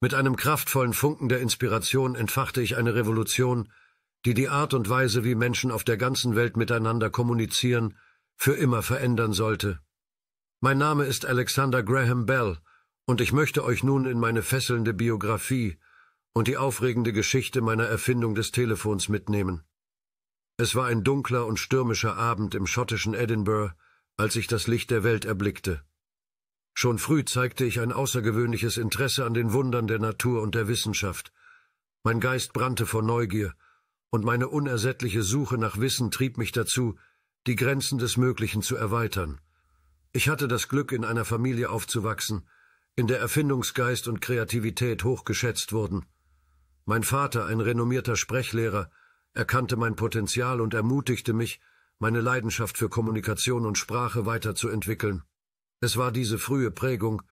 Mit einem kraftvollen Funken der Inspiration entfachte ich eine Revolution, die die Art und Weise, wie Menschen auf der ganzen Welt miteinander kommunizieren, für immer verändern sollte. Mein Name ist Alexander Graham Bell, und ich möchte euch nun in meine fesselnde Biografie und die aufregende Geschichte meiner Erfindung des Telefons mitnehmen. Es war ein dunkler und stürmischer Abend im schottischen Edinburgh, als ich das Licht der Welt erblickte. Schon früh zeigte ich ein außergewöhnliches Interesse an den Wundern der Natur und der Wissenschaft. Mein Geist brannte vor Neugier, und meine unersättliche Suche nach Wissen trieb mich dazu, die Grenzen des Möglichen zu erweitern. Ich hatte das Glück, in einer Familie aufzuwachsen, in der Erfindungsgeist und Kreativität hochgeschätzt wurden. Mein Vater, ein renommierter Sprechlehrer, erkannte mein Potenzial und ermutigte mich, meine Leidenschaft für Kommunikation und Sprache weiterzuentwickeln. Es war diese frühe Prägung,